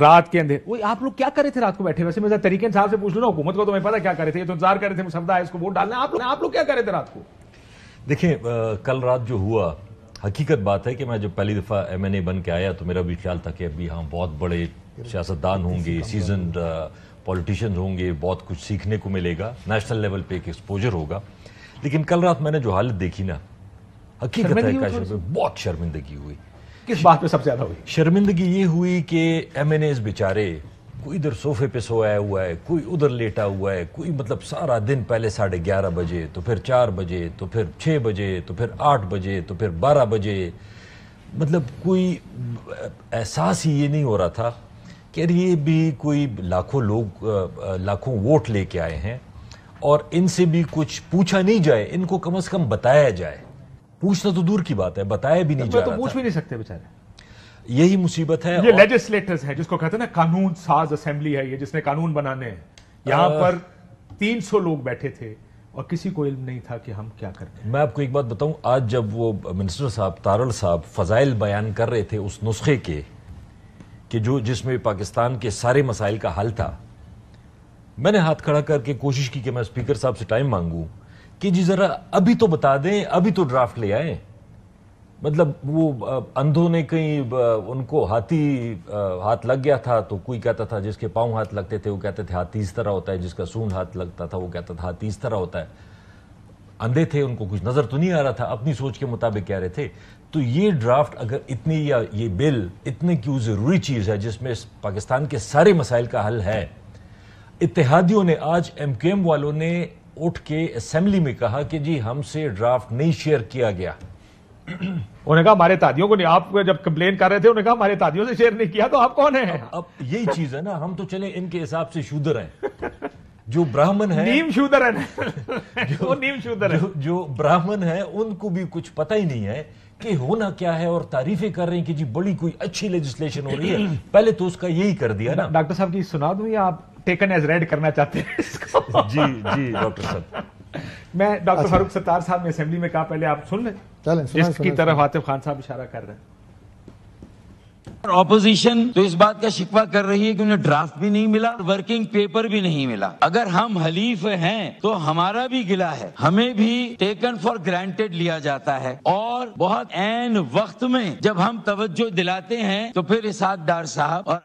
रात के अंधेरे वही आप लोग क्या कर रहे थे रात को बैठे वैसे मैं तरीके साहब से पूछ लू ना हुकूमत को तो मैं पता क्या कर रहे थे ये तो इंतजार कर रहे थे मुसवदा इसको वोट डालना आप लोग आप लोग क्या कर रहे थे रात को देखिए कल रात जो हुआ हकीकत बात है कि मैं जब पहली दफ़ा एम एन ए बन के आया तो मेरा भी ख्याल था कि अभी हाँ बहुत बड़े सियासतदान होंगे सीजन पॉलिटिशन होंगे बहुत कुछ सीखने को मिलेगा नेशनल लेवल पे एक एक्सपोजर होगा लेकिन कल रात मैंने जो हालत देखी ना हकीकत है काश बहुत शर्मिंदगी हुई किस बात पे सबसे ज्यादा हुई शर्मिंदगी ये हुई कि एम एन एज बेचारे कोई इधर सोफे पे सोया हुआ है कोई उधर लेटा हुआ है कोई मतलब सारा दिन पहले साढ़े ग्यारह बजे तो फिर चार बजे तो फिर छः बजे तो फिर आठ बजे तो फिर बारह बजे मतलब कोई एहसास ही ये नहीं हो रहा था कि अरे ये भी कोई लाखों लोग लाखों वोट लेके आए हैं और इनसे भी कुछ पूछा नहीं जाए इनको कम अज़ कम बताया जाए पूछना तो दूर की बात है बताया भी नहीं जा तो रहा पूछ भी नहीं सकते बेचारे यही मुसीबत है ये लेजिस्लेटर्स है जिसको कहते हैं ना कानून साज असेंबली है ये जिसने कानून बनाने हैं यहां पर 300 लोग बैठे थे और किसी को इल्म नहीं था कि हम क्या करें मैं आपको एक बात बताऊं आज जब वो मिनिस्टर साहब तारल साहब फजाइल बयान कर रहे थे उस नुस्खे के कि जो जिसमें पाकिस्तान के सारे मसाइल का हल था मैंने हाथ खड़ा करके कोशिश की कि मैं स्पीकर साहब से टाइम मांगूं कि जी जरा अभी तो बता दें अभी तो ड्राफ्ट ले आए मतलब वो अंधों ने कहीं उनको हाथी हाथ लग गया था तो कोई कहता था जिसके पाँव हाथ लगते थे वो कहते थे हाथी इस तरह होता है जिसका सूंड हाथ लगता था वो कहता था हाथी इस तरह होता है अंधे थे उनको कुछ नजर तो नहीं आ रहा था अपनी सोच के मुताबिक कह रहे थे तो ये ड्राफ्ट अगर इतनी या ये बिल इतने क्यों जरूरी चीज है जिसमें पाकिस्तान के सारे मसाइल का हल है इतिहादियों ने आज एम वालों ने उठ के असेंबली में कहा कि जी हमसे ड्राफ्ट नहीं शेयर किया गया उन्होंने कहा हमारे तादियों को नहीं आप जब कंप्लेन कर रहे थे उन्होंने कहा हमारे तादियों से शेयर नहीं किया तो आप कौन है अब, अब यही चीज है ना हम तो चले इनके हिसाब से शूदर हैं जो ब्राह्मण है नीम शूदर है जो नीम शूदर है जो, जो ब्राह्मण है उनको भी कुछ पता ही नहीं है कि होना क्या है और तारीफें कर रहे हैं कि जी बड़ी कोई अच्छी लेजिस्लेशन हो रही है पहले तो उसका यही कर दिया ना डॉक्टर साहब की सुना दू या आप टेकन एज रेड करना चाहते हैं इसको जी जी डॉक्टर साहब मैं डॉक्टर अच्छा। फारूक सत्तार साहब ने असेंबली में कहा पहले आप सुन लें जिसकी तरफ आतिफ खान साहब इशारा कर रहे हैं ऑपोजिशन तो इस बात का शिकवा कर रही है कि उन्हें ड्राफ्ट भी नहीं मिला वर्किंग पेपर भी नहीं मिला अगर हम हलीफ हैं तो हमारा भी गिला है हमें भी टेकन फॉर ग्रांटेड लिया जाता है और बहुत एन वक्त में जब हम तवज्जो दिलाते हैं तो फिर इसाद डार साहब और